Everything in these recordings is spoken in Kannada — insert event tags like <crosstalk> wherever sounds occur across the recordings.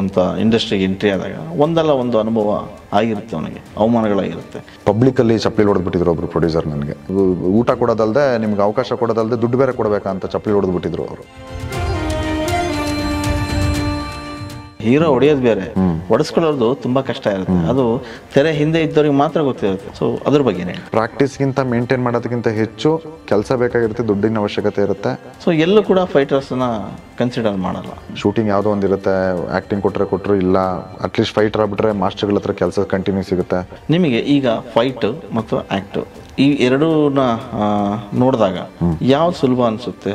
ಅಂತ ಇಂಡಸ್ಟ್ರಿಗೆ ಎಂಟ್ರಿ ಆದಾಗ ಒಂದಲ್ಲ ಒಂದು ಅನುಭವ ಆಗಿರುತ್ತೆ ಅವನಿಗೆ ಅವಮಾನಗಳಾಗಿರುತ್ತೆ ಅಲ್ಲಿ ಚಪ್ಪಲಿ ಹೊಡೆದ್ಬಿಟ್ಟಿದ್ರು ಒಬ್ರು ಪ್ರೊಡ್ಯೂಸರ್ ನನಗೆ ಊಟ ಕೊಡೋದಲ್ಲದೆ ನಿಮ್ಗೆ ಅವಕಾಶ ಕೊಡೋದಲ್ದೆ ದುಡ್ಡು ಬೇರೆ ಕೊಡಬೇಕಂತ ಚಪ್ಪಲಿ ಹೊಡೆದ್ಬಿಟ್ಟಿದ್ರು ಅವರು ಹೀರೋ ಹೊಡೆಯೋದು ಬೇರೆ ಹೊಡೆಸ್ಕೊಳ್ಳೋದು ತುಂಬಾ ಕಷ್ಟ ಇರುತ್ತೆ ಅದು ತೆರೆ ಹಿಂದೆ ಇದ್ದವ್ರಿಗೆ ಮಾತ್ರ ಗೊತ್ತಿರುತ್ತೆ ಸೊ ಅದ್ರ ಬಗ್ಗೆ ಪ್ರಾಕ್ಟೀಸ್ಗಿಂತ ಮೇಂಟೈನ್ ಮಾಡೋದಕ್ಕಿಂತ ಹೆಚ್ಚು ಕೆಲಸ ಬೇಕಾಗಿರುತ್ತೆ ದುಡ್ಡಿನ ಅವಶ್ಯಕತೆ ಇರುತ್ತೆ ಸೊ ಎಲ್ಲೂ ಕೂಡ ಫೈಟರ್ಸ್ನ ಕನ್ಸಿಡರ್ ಮಾಡಲ್ಲ ಶೂಟಿಂಗ್ ಯಾವುದೋ ಒಂದಿರುತ್ತೆ ಆಕ್ಟಿಂಗ್ ಕೊಟ್ಟರೆ ಕೊಟ್ಟರು ಇಲ್ಲ ಅಟ್ಲೀಸ್ಟ್ ಫೈಟರ್ ಆಗ್ಬಿಟ್ರೆ ಮಾಸ್ಟರ್ಗಳ ಹತ್ರ ಕೆಲಸ ಕಂಟಿನ್ಯೂ ಸಿಗುತ್ತೆ ನಿಮಗೆ ಈಗ ಫೈಟ್ ಮತ್ತು ಆಕ್ಟ್ ಈ ಎರಡೂನ ನೋಡಿದಾಗ ಯಾವ್ದು ಸುಲಭ ಅನ್ಸುತ್ತೆ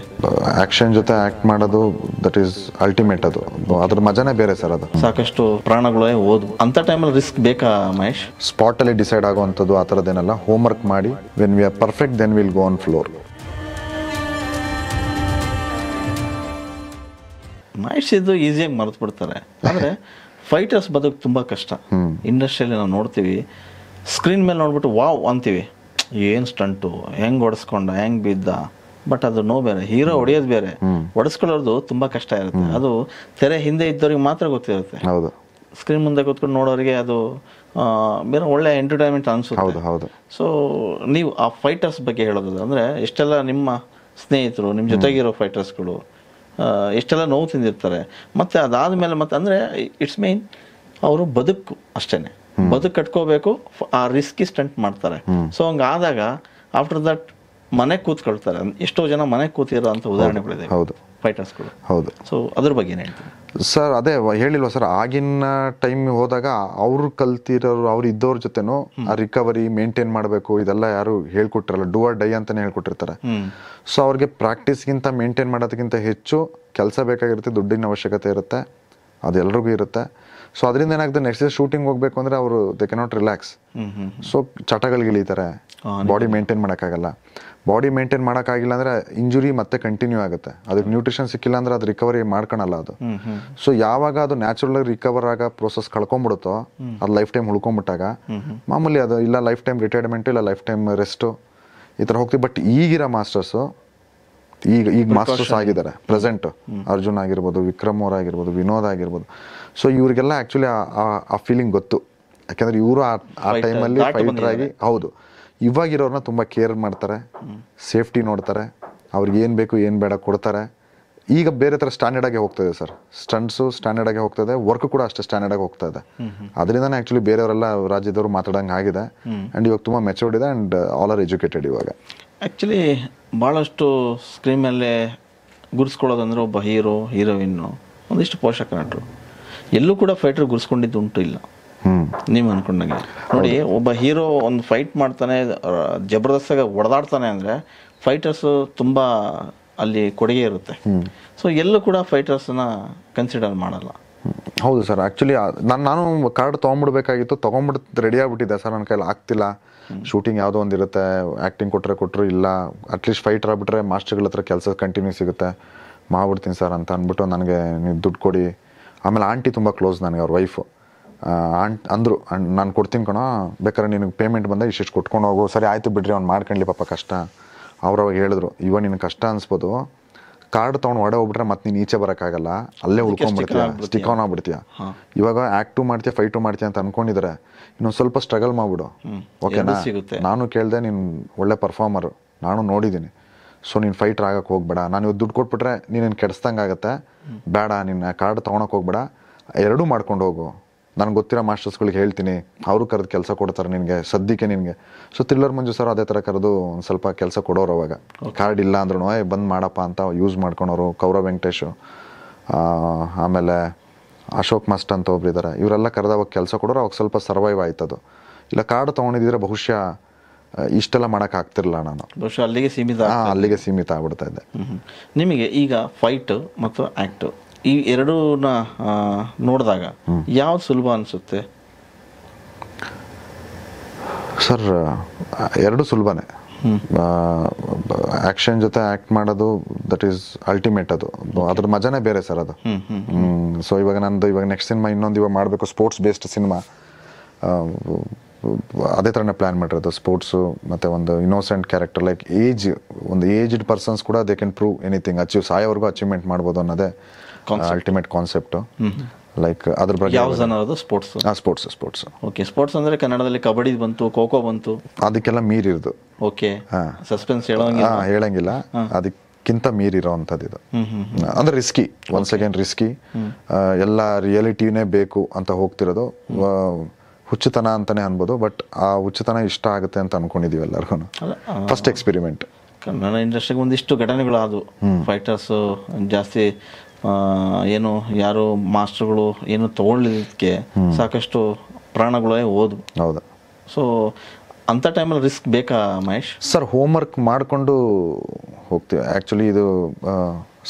ಆಕ್ಷನ್ ಜೊತೆ ಆಕ್ಟ್ ಮಾಡೋದು ದಟ್ ಈಸ್ ಅಲ್ಟಿಮೇಟ್ ಅದು ಅದ್ರ ಮಜಾನೇ ಬೇರೆ ಸರ್ ಅದು ಸಾಕಷ್ಟು ಪ್ರಾಣಗಳೇ ಓದು ಅಂತ ಟೈಮಲ್ಲಿ ರಿಸ್ಕ್ ಬೇಕಾ ಮಹೇಶ್ ಸ್ಪಾಟ್ ಅಲ್ಲಿ ಡಿಸೈಡ್ ಆಗುವಂಥದ್ದು ಆ ಥರದ್ದೇನೆಲ್ಲ ಹೋಮ್ ವರ್ಕ್ ಮಾಡಿ when we are perfect then will go on floor Mahesh ಇದು ಈಸಿಯಾಗಿ ಮರೆತು ಬಿಡ್ತಾರೆ ಆದರೆ ಫೈಟರ್ಸ್ ಬದುಕು ತುಂಬಾ ಕಷ್ಟ ಇಂಡಸ್ಟ್ರಿಯಲ್ಲಿ ನಾವು ನೋಡ್ತೀವಿ ಸ್ಕ್ರೀನ್ ಮೇಲೆ ನೋಡ್ಬಿಟ್ಟು ವಾವ್ ಅಂತೀವಿ ಏನು ಸ್ಟಂಟು ಹೆಂಗ್ ಹೊಡೆಸ್ಕೊಂಡ ಹೆಂಗೆ ಬಿದ್ದ ಬಟ್ ಅದು ನೋವು ಬೇರೆ ಹೀರೋ ಹೊಡೆಯೋದು ಬೇರೆ ಹೊಡೆಸ್ಕೊಳ್ಳೋದು ತುಂಬ ಕಷ್ಟ ಇರುತ್ತೆ ಅದು ತೆರೆ ಹಿಂದೆ ಇದ್ದವ್ರಿಗೆ ಮಾತ್ರ ಗೊತ್ತಿರುತ್ತೆ ಹೌದು ಸ್ಕ್ರೀನ್ ಮುಂದೆ ಕೂತ್ಕೊಂಡು ನೋಡೋರಿಗೆ ಅದು ಬೇರೆ ಒಳ್ಳೆ ಎಂಟರ್ಟೈನ್ಮೆಂಟ್ ಅನಿಸುತ್ತೆ ಹೌದು ಹೌದು ಸೊ ನೀವು ಆ ಫೈಟರ್ಸ್ ಬಗ್ಗೆ ಹೇಳೋದು ಅಂದರೆ ಎಷ್ಟೆಲ್ಲ ನಿಮ್ಮ ಸ್ನೇಹಿತರು ನಿಮ್ಮ ಜೊತೆಗಿರೋ ಫೈಟರ್ಸ್ಗಳು ಎಷ್ಟೆಲ್ಲ ನೋವು ತಿಂದಿರ್ತಾರೆ ಮತ್ತು ಅದಾದಮೇಲೆ ಮತ್ತೆ ಅಂದರೆ ಇಟ್ಸ್ ಮೀನ್ ಅವರು ಬದುಕು ಅಷ್ಟೇ ಬದುಕು ಕಟ್ಕೋಬೇಕು ಆ ರಿಸ್ಕಿ ಸ್ಟಂಟ್ ಮಾಡ್ತಾರೆ ಸೊ ಹಂಗಾದಾಗ ಆಫ್ಟರ್ ದಟ್ ಮನೆ ಕೂತ್ಕೊಳ್ತಾರೆ ಎಷ್ಟೋ ಜನ ಮನೆ ಕೂತಿರೋ ಅಂತ ಉದಾಹರಣೆಗಳಿದೆ ಹೌದು ಫೈಟರ್ಸ್ಗಳು ಹೌದು ಸೊ ಅದ್ರ ಬಗ್ಗೆ ಸರ್ ಅದೇ ಹೇಳಿಲ್ವಾ ಸರ್ ಆಗಿನ ಟೈಮ್ ಹೋದಾಗ ಅವ್ರು ಕಲ್ತಿರೋರು ಅವ್ರು ಇದ್ದವ್ರ ಜೊತೆನೂ ಆ ರಿಕವರಿ ಮೇಂಟೈನ್ ಮಾಡಬೇಕು ಇದೆಲ್ಲ ಯಾರು ಹೇಳ್ಕೊಟ್ಟಿರಲ್ಲ ಡೂ ಆರ್ ಡೈ ಅಂತಾನೆ ಹೇಳ್ಕೊಟ್ಟಿರ್ತಾರೆ ಸೊ ಅವ್ರಿಗೆ ಪ್ರಾಕ್ಟೀಸ್ಗಿಂತ ಮೇಂಟೈನ್ ಮಾಡೋದಕ್ಕಿಂತ ಹೆಚ್ಚು ಕೆಲಸ ಬೇಕಾಗಿರುತ್ತೆ ದುಡ್ಡಿನ ಅವಶ್ಯಕತೆ ಇರುತ್ತೆ ಅದೆಲ್ಲರಿಗೂ ಇರುತ್ತೆ ಸೊ ಅದರಿಂದ ಏನಾಗುತ್ತೆ ನೆಕ್ಸ್ಟ್ ಡೇ ಶೂಟಿಂಗ್ ಹೋಗ್ಬೇಕು ಅಂದರೆ ಅವರು ದೆ ಕೆನಾಟ್ ರಿಲ್ಯಾಕ್ಸ್ ಸೊ ಚಟಗಳಿಗೆ ಇಳಿತಾರೆ ಬಾಡಿ ಮೇಂಟೈನ್ ಮಾಡೋಕ್ಕಾಗಲ್ಲ ಬಾಡಿ ಮೇಂಟೈನ್ ಮಾಡೋಕ್ಕಾಗಿಲ್ಲ ಅಂದರೆ ಇಂಜುರಿ ಮತ್ತೆ ಕಂಟಿನ್ಯೂ ಆಗುತ್ತೆ ಅದಕ್ಕೆ ನ್ಯೂಟ್ರಿಷನ್ ಸಿಕ್ಕಿಲ್ಲ ಅಂದರೆ ಅದು ರಿಕವರಿ ಮಾಡ್ಕೊಳಲ್ಲ ಅದು ಸೊ ಯಾವಾಗ ಅದು ನ್ಯಾಚುರಲ್ ಆಗಿ ರಿಕವರ್ ಆಗ ಪ್ರೊಸೆಸ್ ಕಳ್ಕೊಂಡ್ಬಿಡುತ್ತೋ ಅದು ಲೈಫ್ ಟೈಮ್ ಉಳ್ಕೊಂಡ್ಬಿಟ್ಟಾಗ ಮಾಮೂಲಿ ಅದು ಇಲ್ಲ ಲೈಫ್ ಟೈಮ್ ರಿಟೈರ್ಮೆಂಟು ಇಲ್ಲ ಲೈಫ್ ಟೈಮ್ ರೆಸ್ಟು ಈ ಥರ ಹೋಗ್ತೀವಿ ಬಟ್ ಈಗಿರೋ ಮಾಸ್ಟರ್ಸು ಈಗ ಈಗ ಮಾಸ್ಟರ್ಸ್ ಆಗಿದ್ದಾರೆ ಪ್ರೆಸೆಂಟ್ ಅರ್ಜುನ್ ಆಗಿರ್ಬೋದು ವಿಕ್ರಮ್ ಅವ್ರ ಆಗಿರ್ಬೋದು ವಿನೋದ್ ಆಗಿರ್ಬೋದು ಸೊ ಇವರಿಗೆಲ್ಲ ಆ್ಯಕ್ಚುಲಿ ಆ ಫೀಲಿಂಗ್ ಗೊತ್ತು ಯಾಕಂದ್ರೆ ಇವರು ಆ ಟೈಮಲ್ಲಿ ಫೈಟರ್ ಆಗಿ ಹೌದು ಇವಾಗಿರೋರನ್ನ ತುಂಬ ಕೇರ್ ಮಾಡ್ತಾರೆ ಸೇಫ್ಟಿ ನೋಡ್ತಾರೆ ಅವ್ರಿಗೆ ಏನು ಬೇಕು ಏನು ಬೇಡ ಕೊಡ್ತಾರೆ ಈಗ ಬೇರೆ ಥರ ಸ್ಟ್ಯಾಂಡರ್ಡಾಗೆ ಇದೆ ಸರ್ ಸ್ಟಂಟ್ಸು ಸ್ಟ್ಯಾಂಡರ್ಡಾಗೆ ಇದೆ ವರ್ಕ್ ಕೂಡ ಅಷ್ಟೇ ಸ್ಟ್ಯಾಂಡರ್ಡಾಗಿ ಹೋಗ್ತಾ ಇದೆ ಅದರಿಂದನೇ ಆ್ಯಕ್ಚುಲಿ ಬೇರೆಯವರೆಲ್ಲ ರಾಜ್ಯದವರು ಮಾತಾಡೋಂಗೆ ಆಗಿದೆ ಆ್ಯಂಡ್ ಇವಾಗ ತುಂಬ ಮೆಚೂರ್ಡ್ ಇದೆ ಆ್ಯಂಡ್ ಆಲ್ ಆರ್ ಎಜುಕೇಟೆಡ್ ಇವಾಗ ಆ್ಯಕ್ಚುಲಿ ಭಾಳಷ್ಟು ಸ್ಕ್ರೀಮಲ್ಲೇ ಗುರ್ಸ್ಕೊಳ್ಳೋದಂದ್ರೆ ಒಬ್ಬ ಹೀರೋ ಹೀರೋಯಿನ್ನು ಒಂದಿಷ್ಟು ಪೋಷಕ ನಟರು ಎಲ್ಲೂ ಕೂಡ ಫೈಟರ್ ಗುರ್ಸ್ಕೊಂಡಿದ್ದು ಉಂಟು ಇಲ್ಲ ನೀವು ಅಂದ್ಕೊಂಡಂಗೆ ನೋಡಿ ಒಬ್ಬ ಹೀರೋ ಒಂದು ಫೈಟ್ ಮಾಡ್ತಾನೆ ಜಬರ್ದಸ್ತಾಗಿ ಒಡೆದಾಡ್ತಾನೆ ಅಂದರೆ ಫೈಟರ್ಸು ತುಂಬ ಅಲ್ಲಿ ಕೊಡುಗೆ ಇರುತ್ತೆ ಸೊ ಎಲ್ಲೂ ಕೂಡ ಫೈಟರ್ಸನ್ನ ಕನ್ಸಿಡರ್ ಮಾಡಲ್ಲ ಹೌದು ಸರ್ ಆ್ಯಕ್ಚುಲಿ ನಾನು ನಾನು ಕಾರ್ಡ್ ತೊಗೊಂಡ್ಬಿಡ್ಬೇಕಾಗಿತ್ತು ತೊಗೊಂಡ್ಬಿಟ್ಟು ರೆಡಿ ಆಗಿಬಿಟ್ಟಿದ್ದೆ ಸರ್ ನನ್ನ ಕೈಲಿ ಆಗ್ತಿಲ್ಲ ಶೂಟಿಂಗ್ ಯಾವುದೋ ಒಂದು ಇರುತ್ತೆ ಆ್ಯಕ್ಟಿಂಗ್ ಕೊಟ್ಟರೆ ಕೊಟ್ಟರು ಇಲ್ಲ ಅಟ್ಲೀಸ್ಟ್ ಫೈಟರ್ ಆಗಿಬಿಟ್ರೆ ಮಾಸ್ಟರ್ಗಳ ಹತ್ರ ಕೆಲಸ ಕಂಟಿನ್ಯೂ ಸಿಗುತ್ತೆ ಮಾಡ್ಬಿಡ್ತೀನಿ ಸರ್ ಅಂತ ಅಂದ್ಬಿಟ್ಟು ನನಗೆ ನೀವು ದುಡ್ಡು ಕೊಡಿ ಆಮೇಲೆ ಆಂಟಿ ತುಂಬ ಕ್ಲೋಸ್ ನನಗೆ ಅವ್ರ ವೈಫು ಆಂಟ್ ಅಂದರು ನಾನು ಕೊಡ್ತೀನಿ ಕಣೋ ಬೇಕಾದ್ರೆ ನಿನಗೆ ಪೇಮೆಂಟ್ ಬಂದಾಗ ಇಷ್ಟಿಷ್ಟು ಕೊಟ್ಕೊಂಡು ಹೋಗು ಸರಿ ಆಯಿತು ಬಿಡ್ರಿ ಅವ್ನು ಮಾಡ್ಕೊಳ್ಳಿ ಪಾಪ ಕಷ್ಟ ಅವ್ರವಾಗ ಹೇಳಿದ್ರು ಇವಾಗ ನಿನಗೆ ಕಷ್ಟ ಅನಿಸ್ಬೋದು ಕಾರ್ಡ್ ತೊಗೊಂಡು ಹೊಡೆ ಹೋಗ್ಬಿಟ್ರೆ ಮತ್ತೆ ನೀನು ಈಚೆ ಬರೋಕ್ಕಾಗಲ್ಲ ಅಲ್ಲೇ ಉಳ್ಕೊಂಡ್ಬಿಡ್ತೀಯ ಸ್ಟಿಕ್ ಆನ್ ಆಗ್ಬಿಡ್ತೀಯ ಇವಾಗ ಆ್ಯಕ್ಟು ಮಾಡ್ತೀಯ ಟು ಮಾಡ್ತೀಯ ಅಂತ ಅನ್ಕೊಂಡಿದ್ರೆ ಇನ್ನೊಂದು ಸ್ವಲ್ಪ ಸ್ಟ್ರಗಲ್ ಮಾಡ್ಬಿಡು ಓಕೆನಾ ನಾನು ಕೇಳಿದೆ ನೀನು ಒಳ್ಳೆ ಪರ್ಫಾರ್ಮರ್ ನಾನು ನೋಡಿದ್ದೀನಿ ಸೊ ನೀನು ಫೈಟ್ ಆಗಕ್ಕೆ ಹೋಗ್ಬೇಡ ನಾನು ಇವತ್ತು ದುಡ್ಡು ಕೊಟ್ಬಿಟ್ರೆ ನೀನೇನು ಕೆಡಿಸ್ದಂಗಾಗತ್ತೆ ಆಗುತ್ತೆ ಬೇಡ ನಿನ್ನ ಕಾರ್ಡ್ ತೊಗೊಳಕ್ಕೆ ಹೋಗ್ಬೇಡ ಎರಡೂ ಮಾಡ್ಕೊಂಡು ಹೋಗು ನನಗೆ ಗೊತ್ತಿರೋ ಮಾಸ್ಟರ್ಸ್ಗಳಿಗೆ ಹೇಳ್ತೀನಿ ಅವರು ಕರೆದು ಕೆಲಸ ಕೊಡ್ತಾರೆ ನಿನಗೆ ಸದ್ಯಕ್ಕೆ ನಿನಗೆ ಸೊ ಥ್ರಿಲ್ಲರ್ ಮಂಜು ಸರ್ ಅದೇ ಥರ ಕರೆದು ಒಂದು ಸ್ವಲ್ಪ ಕೆಲಸ ಕೊಡೋರು ಅವಾಗ ಕಾರ್ಡ್ ಇಲ್ಲ ಅಂದ್ರೂ ಏ ಬಂದು ಮಾಡಪ್ಪ ಅಂತ ಯೂಸ್ ಮಾಡ್ಕೊಳೋರು ಕೌರವ ವೆಂಕಟೇಶು ಆಮೇಲೆ ಅಶೋಕ್ ಮಸ್ಟ್ ಅಂತ ಒಬ್ರು ಇದ್ದಾರೆ ಇವರೆಲ್ಲ ಕರೆದವಾಗ ಕೆಲಸ ಕೊಡೋರು ಅವಾಗ ಸ್ವಲ್ಪ ಸರ್ವೈವ್ ಆಯ್ತದು ಇಲ್ಲ ಕಾರ್ಡ್ ತೊಗೊಂಡಿದ್ರೆ ಬಹುಶಃ ಇಷ್ಟೆಲ್ಲ ಮಾಡೋಕ್ಕಾಗ್ತಿರಲಿಲ್ಲ ನಾನು ಬಹುಶಃ ಅಲ್ಲಿಗೆ ಸೀಮಿತ ಅಲ್ಲಿಗೆ ಸೀಮಿತ ಆಗ್ಬಿಡ್ತಾ ಇದ್ದೆ ನಿಮಗೆ ಈಗ ಫೈಟ್ ಮತ್ತು ಆ್ಯಕ್ಟು ಈ ಎರಡೂನ ನೋಡಿದಾಗ ಯಾವ್ದು ಸುಲಭ ಅನಿಸುತ್ತೆ ಸರ್ ಎರಡು ಸುಲಭನೇ ಆಕ್ಷನ್ ಜೊತೆ ಆಕ್ಟ್ ಮಾಡೋದು ದಟ್ ಈಸ್ ಅಲ್ಟಿಮೇಟ್ ಅದು ಅದ್ರ ಮಜಾನೇ ಬೇರೆ ಸರ್ ಅದು ಸೊ ಇವಾಗ ನಂದು ಇವಾಗ ನೆಕ್ಸ್ಟ್ ಸಿನಿಮಾ ಇನ್ನೊಂದು ಇವಾಗ ಮಾಡಬೇಕು ಸ್ಪೋರ್ಟ್ಸ್ ಬೇಸ್ಡ್ ಸಿನಿಮಾ ಅದೇ ಥರನೇ ಪ್ಲ್ಯಾನ್ ಮಾಡಿರೋದು ಸ್ಪೋರ್ಟ್ಸು ಮತ್ತು ಒಂದು ಇನ್ನೋಸೆಂಟ್ ಕ್ಯಾರೆಕ್ಟರ್ ಲೈಕ್ ಏಜ್ ಒಂದು ಏಜ್ಡ್ ಪರ್ಸನ್ಸ್ ಕೂಡ they can prove anything achieve ಸಾಯೋವರೆಗೂ ಅಚೀವ್ಮೆಂಟ್ ಮಾಡ್ಬೋದು ಅನ್ನೋದೇ ಅಲ್ಟಿಮೇಟ್ ಕಾನ್ಸೆಪ್ಟು ಲೈಕ್ ಅದ್ರ ಬಗ್ಗೆ ಯಾವ ಜನ ಅದು ಸ್ಪೋರ್ಟ್ಸ್ ಆ ಸ್ಪೋರ್ಟ್ಸ್ ಸ್ಪೋರ್ಟ್ಸ್ ಓಕೆ ಸ್ಪೋರ್ಟ್ಸ್ ಅಂದ್ರೆ ಕನ್ನಡದಲ್ಲಿ ಕಬಡ್ಡಿ ಬಂತು ಖೋ ಬಂತು ಅದಕ್ಕೆಲ್ಲ ಮೀರಿರೋದು ಓಕೆ ಸಸ್ಪೆನ್ಸ್ ಹೇಳೋಂಗಿಲ್ಲ ಹೇಳೋಂಗಿಲ್ಲ ಹೇಳಂಗಿಲ್ಲ ಅದಕ್ಕಿಂತ ಮೀರಿರೋವಂಥದ್ದು ಇದು ಅಂದ್ರೆ ರಿಸ್ಕಿ ಒನ್ಸ್ ಅಗೇನ್ ರಿಸ್ಕಿ ಎಲ್ಲ ರಿಯಾಲಿಟಿನೇ ಬೇಕು ಅಂತ ಹೋಗ್ತಿರೋದು ಹುಚ್ಚುತನ ಅಂತಾನೆ ಅನ್ಬೋದು ಬಟ್ ಆ ಹುಚ್ಚುತನ ಇಷ್ಟ ಆಗುತ್ತೆ ಅಂತ ಅನ್ಕೊಂಡಿದೀವಿ ಎಲ್ಲರಿಗೂ ಫಸ್ಟ್ ಎಕ್ಸ್ಪೆರಿಮೆಂಟ್ ಕನ್ನಡ ಇಂಡಸ್ಟ್ರಿಗೆ ಒಂದಿಷ್ಟು ಘಟನೆಗಳು ಅದು ಫೈಟರ್ಸ್ ಜಾಸ್ತಿ ಏನು ಯಾರು ಮಾಸ್ಟರ್ಗಳು ಏನು ತೊಗೊಳ್ಳೋದಕ್ಕೆ ಸಾಕಷ್ಟು ಪ್ರಾಣಗಳೇ ಹೋದ್ವು ಹೌದು ಸೊ ಅಂಥ ಟೈಮಲ್ಲಿ ರಿಸ್ಕ್ ಬೇಕಾ ಮಹೇಶ್ ಸರ್ ಹೋಮ್ ವರ್ಕ್ ಮಾಡಿಕೊಂಡು ಹೋಗ್ತೀವಿ ಆ್ಯಕ್ಚುಲಿ ಇದು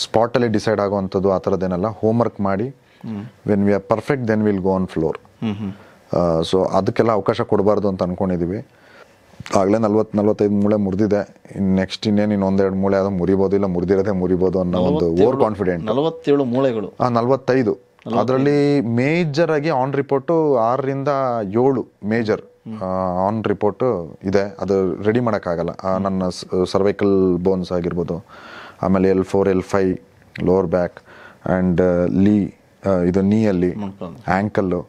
ಸ್ಪಾಟಲ್ಲಿ ಡಿಸೈಡ್ ಆಗುವಂಥದ್ದು ಆ ಥರದ್ದೇನಲ್ಲ ವರ್ಕ್ ಮಾಡಿ when we are perfect then will go on floor so ಅದಕ್ಕೆಲ್ಲ ಅವಕಾಶ ಕೊಡಬಾರ್ದು ಅಂತ ಅಂದ್ಕೊಂಡಿದ್ದೀವಿ ಆಗಲೇ ನಲ್ವತ್ತು ನಲ್ವತ್ತೈದು ಮೂಳೆ ಮುರಿದಿದೆ ನೆಕ್ಸ್ಟ್ ಇನ್ನೇನು ಇನ್ನು ಒಂದೆರಡು ಮೂಳೆ ಅದು ಮುರಿಬೋದು ಇಲ್ಲ ಮುರಿದಿರೋದೆ ಮುರಿಬೋದು ಅನ್ನೋ ಒಂದು ಓವರ್ ಕಾನ್ಫಿಡೆಂಟ್ ನಲವತ್ತೇಳು ಮೂಳೆಗಳು ನಲವತ್ತೈದು ಅದರಲ್ಲಿ ಮೇಜರ್ ಆಗಿ ಆನ್ ರಿಪೋರ್ಟು ಆರರಿಂದ ಏಳು ಮೇಜರ್ ಆನ್ ರಿಪೋರ್ಟು ಇದೆ ಅದು ರೆಡಿ ಮಾಡೋಕ್ಕಾಗಲ್ಲ ನನ್ನ ಸರ್ವೈಕಲ್ ಬೋನ್ಸ್ ಆಗಿರ್ಬೋದು ಆಮೇಲೆ L four L five lower back and ಲೀ ಇದು ನೀಯಲ್ಲಿ ಆ್ಯಂಕಲ್ಲು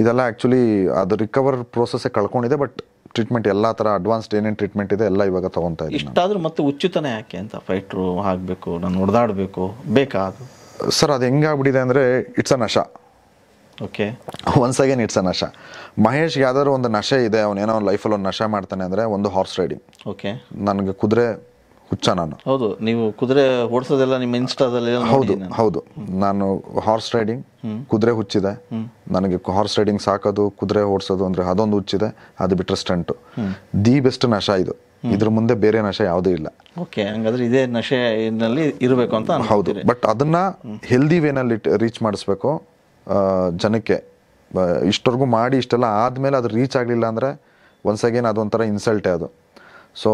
ಇದೆಲ್ಲ ಆ್ಯಕ್ಚುಲಿ ಅದು ರಿಕವರ್ ಪ್ರೋಸೆಸ್ಸೇ ಕಳ್ಕೊಂಡಿದೆ ಬಟ್ ಟ್ರೀಟ್ಮೆಂಟ್ ಎಲ್ಲ ಥರ ಅಡ್ವಾನ್ಸ್ಡ್ ಏನೇನು ಟ್ರೀಟ್ಮೆಂಟ್ ಇದೆ ಎಲ್ಲ ಇವಾಗ ತೊಗೊತಾ ಇದ್ದೀನಿ ಇಷ್ಟಾದರೂ ಮತ್ತೆ ಉಚಿತನೇ ಯಾಕೆ ಅಂತ ಫೈಟ್ರು ಆಗಬೇಕು ನಾನು ಹೊಡೆದಾಡಬೇಕು ಬೇಕಾ ಅದು ಸರ್ ಅದು ಹೆಂಗಾಗ್ಬಿಟ್ಟಿದೆ ಅಂದರೆ ಇಟ್ಸ್ ಅ ನಶ okay once again it's a ನಶ ಮಹೇಶ್ ಯಾವ್ದಾದ್ರು ಒಂದು ನಶೆ ಇದೆ ಅವನೇನೋ ಲೈಫಲ್ಲಿ ಒಂದು ನಶೆ ಮಾಡ್ತಾನೆ ಅಂದರೆ ಒಂದು ಹಾರ್ಸ್ ರೈಡಿಂಗ್ ಓಕೆ ನನಗೆ ಕುದುರೆ ಹುಚ್ಚ ನಾನು ಹೌದು ನೀವು ಕುದುರೆ ಓಡಿಸೋದೆಲ್ಲ ನಿಮ್ಮ ಇನ್ಸ್ಟಾದಲ್ಲಿ ಹೌದು ಹೌದು ನಾನು ಹಾರ್ಸ್ ರೈಡಿಂಗ್ ಕುದುರೆ ಹುಚ್ಚಿದೆ ನನಗೆ ಹಾರ್ಸ್ ರೈಡಿಂಗ್ ಸಾಕೋದು ಕುದುರೆ ಓಡಿಸೋದು ಅಂದ್ರೆ ಅದೊಂದು ಹುಚ್ಚಿದೆ ಅದು ಬಿಟ್ಟರೆ ಸ್ಟಂಟು ದಿ ಬೆಸ್ಟ್ ನಶ ಇದು ಇದ್ರ ಮುಂದೆ ಬೇರೆ ನಶ ಯಾವುದೂ ಇಲ್ಲ ಓಕೆ ಹಂಗಾದ್ರೆ ಇದೇ ನಶೆನಲ್ಲಿ ಇರಬೇಕು ಅಂತ ಹೌದು ಬಟ್ ಅದನ್ನ ಹೆಲ್ದಿ ವೇನಲ್ಲಿ ರೀಚ್ ಮಾಡಿಸ್ಬೇಕು ಜನಕ್ಕೆ ಇಷ್ಟವರೆಗೂ ಮಾಡಿ ಇಷ್ಟೆಲ್ಲ ಆದಮೇಲೆ ಅದು ರೀಚ್ ಆಗಲಿಲ್ಲ ಅಂದ್ರೆ ಒನ್ಸ್ ಅಗೇನ್ ಅದೊಂಥರ ಇನ್ಸಲ್ಟೇ ಅದು ಸೊ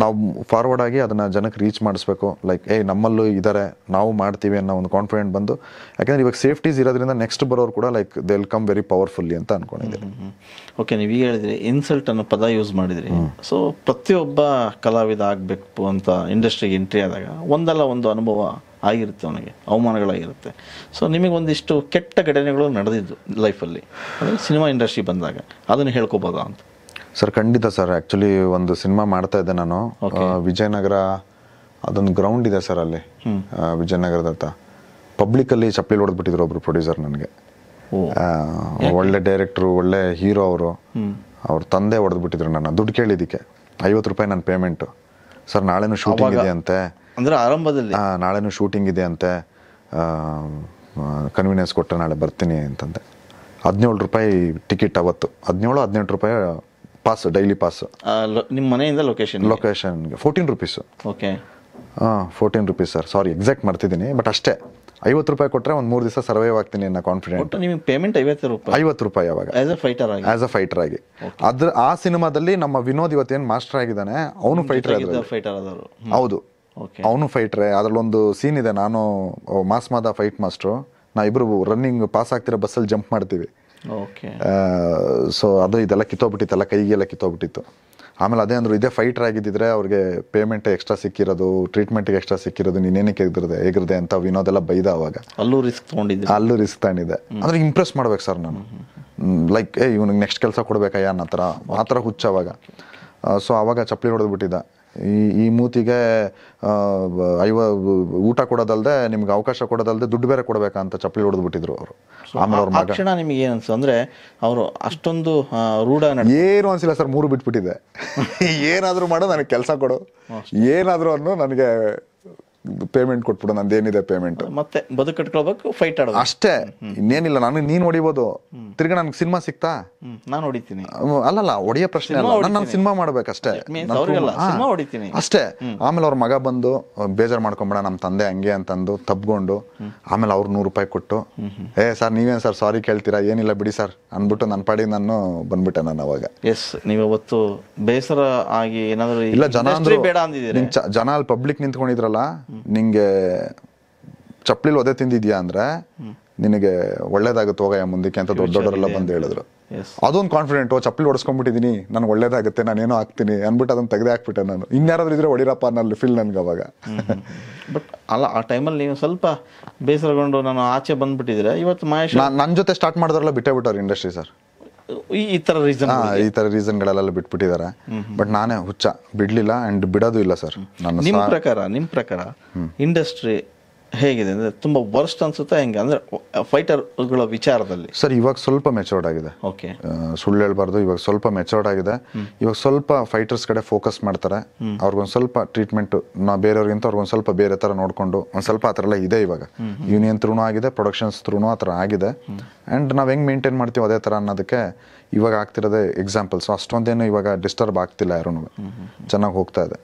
ನಾವು ಫಾರ್ವರ್ಡ್ ಆಗಿ ಅದನ್ನು ಜನಕ್ಕೆ ರೀಚ್ ಮಾಡಿಸ್ಬೇಕು ಲೈಕ್ ಏಯ್ ನಮ್ಮಲ್ಲೂ ಇದ್ದಾರೆ ನಾವು ಮಾಡ್ತೀವಿ ಅನ್ನೋ ಒಂದು ಕಾನ್ಫಿಡೆಂಟ್ ಬಂದು ಯಾಕೆಂದರೆ ಇವಾಗ ಸೇಫ್ಟೀಸ್ ಇರೋದ್ರಿಂದ ನೆಕ್ಸ್ಟ್ ಬರೋರು ಕೂಡ like they will come very powerfully ಅಂತ ಅಂದ್ಕೊಂಡಿದ್ದೀನಿ ಓಕೆ ನೀವು ಈಗ ಹೇಳಿದ್ರಿ ಇನ್ಸಲ್ಟ್ ಅನ್ನೋ ಪದ ಯೂಸ್ ಮಾಡಿದ್ರಿ ಸೊ ಪ್ರತಿಯೊಬ್ಬ ಕಲಾವಿದ ಆಗಬೇಕು ಅಂತ ಇಂಡಸ್ಟ್ರಿಗೆ ಎಂಟ್ರಿ ಆದಾಗ ಒಂದಲ್ಲ ಒಂದು ಅನುಭವ ಆಗಿರುತ್ತೆ ಅವನಿಗೆ ಅವಮಾನಗಳಾಗಿರುತ್ತೆ ಸೊ ನಿಮಗೆ ಒಂದಿಷ್ಟು ಕೆಟ್ಟ ಘಟನೆಗಳು ನಡೆದಿದ್ದು ಲೈಫಲ್ಲಿ ಸಿನಿಮಾ ಇಂಡಸ್ಟ್ರಿ ಬಂದಾಗ ಅದನ್ನು ಹೇಳ್ಕೊಬೋದಾ ಅಂತ ಸರ್ ಖಂಡಿತ ಸರ್ ಆ್ಯಕ್ಚುಲಿ ಒಂದು ಸಿನಿಮಾ ಮಾಡ್ತಾ ಇದ್ದೆ ನಾನು ವಿಜಯನಗರ ಅದೊಂದು ಗ್ರೌಂಡ್ ಇದೆ ಸರ್ ಅಲ್ಲಿ ವಿಜಯನಗರದ ಹತ್ರ ಪಬ್ಲಿಕಲ್ಲಿ ಚಪ್ಪಲಿ ಹೊಡೆದ್ಬಿಟ್ಟಿದ್ರು ಒಬ್ರು ಪ್ರೊಡ್ಯೂಸರ್ ನನಗೆ ಒಳ್ಳೆ ಡೈರೆಕ್ಟ್ರು ಒಳ್ಳೆ ಹೀರೋ ಅವರು ಅವ್ರ ತಂದೆ ಹೊಡೆದ್ಬಿಟ್ಟಿದ್ರು ನನ್ನ ದುಡ್ಡು ಕೇಳಿದ್ದಕ್ಕೆ ಐವತ್ತು ರೂಪಾಯಿ ನನ್ನ ಪೇಮೆಂಟು ಸರ್ ನಾಳೆನೂ ಶೂಟಿಂಗ್ ಇದೆ ಅಂತೆ ಅಂದ್ರೆ ಆರಂಭದಲ್ಲಿ ನಾಳೆನೂ ಶೂಟಿಂಗ್ ಇದೆ ಅಂತೆ ಕನ್ವೀನಿಯನ್ಸ್ ಕೊಟ್ಟರೆ ನಾಳೆ ಬರ್ತೀನಿ ಅಂತಂದೆ ಹದಿನೇಳು ರೂಪಾಯಿ ಟಿಕೆಟ್ ಅವತ್ತು ಹದಿನೇಳು ಹದಿನೆಂಟು ರೂಪಾಯಿ ಪಾಸ್ ಡೈಲಿ ಪಾಸ್ ನಿಮ್ಮ ಮನೆಯಿಂದ ಲೊಕೇಶನ್ ಲೊಕೇಶನ್ಗೆ ಫೋರ್ಟೀನ್ ರುಪೀಸು ಓಕೆ ಹಾಂ fourteen rupees sir sorry exact ಮಾಡ್ತಿದ್ದೀನಿ ಬಟ್ ಅಷ್ಟೇ ಐವತ್ತು ರೂಪಾಯಿ ಕೊಟ್ಟರೆ ಒಂದು ಮೂರು ದಿವಸ ಸರ್ವೈವ್ ಆಗ್ತೀನಿ ಅನ್ನೋ ಕಾನ್ಫಿಡೆಂಟ್ ನಿಮಗೆ ಪೇಮೆಂಟ್ ಐವತ್ತು ರೂಪಾಯಿ ಐವತ್ತು ರೂಪಾಯಿ ಅವಾಗ ಆ್ಯಸ್ ಅ ಫೈಟರ್ ಆಗಿ ಆ್ಯಸ್ ಅ ಫೈಟರ್ ಆಗಿ ಅದ್ರ ಆ ಸಿನಿಮಾದಲ್ಲಿ ನಮ್ಮ ವಿನೋದ್ ಇವತ್ತು ಏನು ಮಾಸ್ಟರ್ ಆಗಿದ್ದಾನೆ ಅವನು ಫೈಟರ್ ಫೈಟರ್ ಆದರು ಹೌದು ಅವನು ಫೈಟ್ರೆ ಅದರಲ್ಲೊಂದು ಸೀನ್ ಇದೆ ನಾನು ಮಾಸ್ಮಾದ ಫೈಟ್ ಮಾಸ್ಟ್ರು ನಾ ಇಬ್ಬರು ರನ್ನಿಂಗ್ ಪಾಸ್ ಆಗ್ತಿರೋ ಬಸ್ಸಲ್ಲಿ ಜಂಪ್ ಮಾಡ್ತೀವಿ ಸೊ ಅದು ಇದೆಲ್ಲ ಕಿತ್ತೋಗ್ಬಿಟ್ಟಿತ್ತಲ್ಲ ಕೈಗೆಲ್ಲ ಕಿತ್ತೋಗ್ಬಿಟ್ಟಿತ್ತು ಆಮೇಲೆ ಅದೇ ಅಂದರು ಇದೇ ಫೈಟ್ರ್ ಆಗಿದ್ದಿದ್ರೆ ಅವ್ರಿಗೆ ಪೇಮೆಂಟ್ ಎಕ್ಸ್ಟ್ರಾ ಸಿಕ್ಕಿರೋದು ಟ್ರೀಟ್ಮೆಂಟ್ಗೆ ಎಕ್ಸ್ಟ್ರಾ ಸಿಕ್ಕಿರೋದು ನೀನೇನಕ್ಕೆ ಎಗ್ರದೆ ಎಗ್ರದೆ ಅಂತ ವಿನೋದೆಲ್ಲ ಬೈದ ಅವಾಗ ಅಲ್ಲೂ ರಿಸ್ಕ್ ತೊಗೊಂಡಿದ್ದೆ ಅಲ್ಲೂ ರಿಸ್ಕ್ ತಗೊಂಡಿದ್ದೆ ಅಂದರೆ ಇಂಪ್ರೆಸ್ ಮಾಡ್ಬೇಕು ಸರ್ ನಾನು ಲೈಕ್ ಏ ಇವ್ನಿಗೆ ನೆಕ್ಸ್ಟ್ ಕೆಲಸ ಕೊಡ್ಬೇಕಯ್ಯ ಅನ್ನೋ ಆ ಥರ ಹುಚ್ಚ ಅವಾಗ ಸೊ ಆವಾಗ ಚಪ್ಪಲಿ ಹೊಡೆದು ಈ ಈ ಮೂತಿಗೆ ಐವ ಊಟ ಕೊಡೋದಲ್ಲದೆ ನಿಮ್ಗೆ ಅವಕಾಶ ಕೊಡೋದಲ್ದೆ ದುಡ್ಡು ಬೇರೆ ಕೊಡಬೇಕಾ ಅಂತ ಚಪ್ಪಲಿ ಹೊಡೆದ್ಬಿಟ್ಟಿದ್ರು ಅವರು ಆಮೇಲೆ ಅವ್ರ ತಕ್ಷಣ ನಿಮಗೆ ಏನು ಅವರು ಅಷ್ಟೊಂದು ರೂಢ ಏನು ಅನಿಸಿಲ್ಲ ಸರ್ ಮೂರು ಬಿಟ್ಬಿಟ್ಟಿದೆ <laughs> ಏನಾದರೂ ಮಾಡೋ ನನಗೆ ಕೆಲಸ ಕೊಡು ಏನಾದರೂ ಅನ್ನೋ ನನಗೆ ಪೇಮೆಂಟ್ ಕೊಟ್ಬಿಡು ಏನಿದೆ ಪೇಮೆಂಟ್ ಮತ್ತೆ ಬದುಕು ಕಟ್ಕೊಳ್ಬೇಕು ಫೈಟ್ ಆಡೋದು ಅಷ್ಟೇ ಇನ್ನೇನಿಲ್ಲ ನಾನು ನೀನ್ ಹೊಡಿಬೋದು ತಿರ್ಗಿ ನನ್ಗೆ ಸಿನಿಮಾ ಸಿಕ್ತಾ ನಾನು ಹೊಡಿತೀನಿ ಅಲ್ಲಲ್ಲ ಹೊಡಿಯೋ ಪ್ರಶ್ನೆ ಅಲ್ಲ ನಾನು ಸಿನಿಮಾ ಮಾಡ್ಬೇಕಷ್ಟೇ ಹೊಡಿತೀನಿ ಅಷ್ಟೇ ಆಮೇಲೆ ಅವ್ರ ಮಗ ಬಂದು ಬೇಜಾರು ಮಾಡ್ಕೊಂಬೇಡ ನಮ್ಮ ತಂದೆ ಹಂಗೆ ಅಂತಂದು ತಬ್ಕೊಂಡು ಆಮೇಲೆ ಅವ್ರು ನೂರು ರೂಪಾಯಿ ಕೊಟ್ಟು ಏ ಸರ್ ನೀವೇನು ಸರ್ ಸಾರಿ ಕೇಳ್ತೀರಾ ಏನಿಲ್ಲ ಬಿಡಿ ಸರ್ ಅಂದ್ಬಿಟ್ಟು ನನ್ನ ಪಾಡಿ ನಾನು ಬಂದ್ಬಿಟ್ಟೆ ನಾನು ಅವಾಗ ಎಸ್ ನೀವು ಅವತ್ತು ಬೇಸರ ಆಗಿ ಏನಾದರೂ ಇಲ್ಲ ಜನ ಅಂದ್ರೆ ಬೇಡ ಜನ ಅಲ್ಲಿ ಪಬ್ಲಿಕ್ ನಿಂತ್ಕೊಂಡಿದ್ರಲ್ಲ ನಿಂಗೆ ಚಪ್ಪಲಿ ಒದೆ ತಿಂದಿದ್ಯಾ ಅಂದ್ರೆ ನಿನಗೆ ಒಳ್ಳೇದಾಗುತ್ತೆ ಹೋಗಯ್ಯ ಮುಂದಕ್ಕೆ ಅಂತ ದೊಡ್ಡ ದೊಡ್ಡವರೆಲ್ಲ ಬಂದು ಹೇಳಿದ್ರು ಅದೊಂದು ಕಾನ್ಫಿಡೆಂಟ್ ಚಪ್ಪಲಿ ಹೊಡಿಸ್ಕೊಂಡ್ಬಿಟ್ಟಿದ್ದೀನಿ ನಾನು ಒಳ್ಳೇದಾಗುತ್ತೆ ಏನೋ ಹಾಕ್ತೀನಿ ಅನ್ಬಿಟ್ಟು ಅದನ್ನ ತೆಗೆದೇ ಹಾಕ್ಬಿಟ್ಟೆ ನಾನು ಇನ್ಯಾರಾದ್ರೂ ಇದ್ರೆ ಒಡಿರಪ್ಪ ಅನ್ನಲ್ಲಿ ಫೀಲ್ ನನ್ಗೆ ಅವಾಗ ಬಟ್ ಅಲ್ಲ ಆ ಟೈಮಲ್ಲಿ ನೀವು ಸ್ವಲ್ಪ ಬೇಸರಗೊಂಡು ನಾನು ಆಚೆ ಬಂದ್ಬಿಟ್ಟಿದ್ರೆ ಇವತ್ತು ಮಹೇಶ್ ನನ್ನ ಜೊತೆ ಸ್ಟಾರ್ಟ್ ಮಾಡಿದ್ರಲ್ಲ ಬಿಟ್ಟೇ ಬಿಟ್ಟವ್ರು ಇಂಡಸ್ಟ್ರಿ ಸರ್ ಈ ತರ ರೀಸನ್ ಈ ತರ ರೀಸನ್ಗಳೆಲ್ಲ ಬಿಟ್ಬಿಟ್ಟಿದ್ದಾರೆ ಬಟ್ ನಾನೇ ಹುಚ್ಚ ಬಿಡ್ಲಿಲ್ಲ ಅಂಡ್ ಬಿಡೋದು ಇಲ್ಲ ಸರ್ ನಿಮ್ಮ ನಿಮ್ ಪ್ರಕಾರ ನಿಮ್ ಪ್ರಕಾರ ಇಂಡಸ್ಟ್ರಿ ಹೇಗಿದೆ ಅಂದರೆ ತುಂಬ ವರ್ಸ್ಟ್ ಅನ್ಸುತ್ತೆ ಹೆಂಗೆ ಅಂದರೆ ಫೈಟರ್ಗಳ ವಿಚಾರದಲ್ಲಿ ಸರ್ ಇವಾಗ ಸ್ವಲ್ಪ ಮೆಚೋರ್ಡ್ ಆಗಿದೆ ಓಕೆ ಸುಳ್ಳು ಹೇಳ್ಬಾರ್ದು ಇವಾಗ ಸ್ವಲ್ಪ ಮೆಚೋರ್ಡ್ ಆಗಿದೆ ಇವಾಗ ಸ್ವಲ್ಪ ಫೈಟರ್ಸ್ ಕಡೆ ಫೋಕಸ್ ಮಾಡ್ತಾರೆ ಅವ್ರಿಗೊಂದು ಸ್ವಲ್ಪ ಟ್ರೀಟ್ಮೆಂಟ್ ನಾ ಬೇರೆಯವ್ರಿಗಿಂತ ಅವ್ರಿಗೊಂದು ಸ್ವಲ್ಪ ಬೇರೆ ಥರ ನೋಡಿಕೊಂಡು ಒಂದು ಸ್ವಲ್ಪ ಆ ಥರ ಎಲ್ಲ ಇದೆ ಇವಾಗ ಯೂನಿಯನ್ ತ್ರೂನು ಆಗಿದೆ ಪ್ರೊಡಕ್ಷನ್ಸ್ ತ್ರೂನು ಆ ಥರ ಆಗಿದೆ ಆ್ಯಂಡ್ ನಾವು ಹೆಂಗೆ ಮೇಂಟೈನ್ ಮಾಡ್ತೀವಿ ಅದೇ ಥರ ಅನ್ನೋದಕ್ಕೆ ಇವಾಗ ಆಗ್ತಿರೋದೇ ಎಕ್ಸಾಂಪಲ್ಸ್ ಅಷ್ಟೊಂದೇನು ಇವಾಗ ಡಿಸ್ಟರ್ಬ್ ಆಗ್ತಿಲ್ಲ ಯಾರೂ ಚೆನ್ನಾಗಿ ಹೋಗ್ತಾ ಇದೆ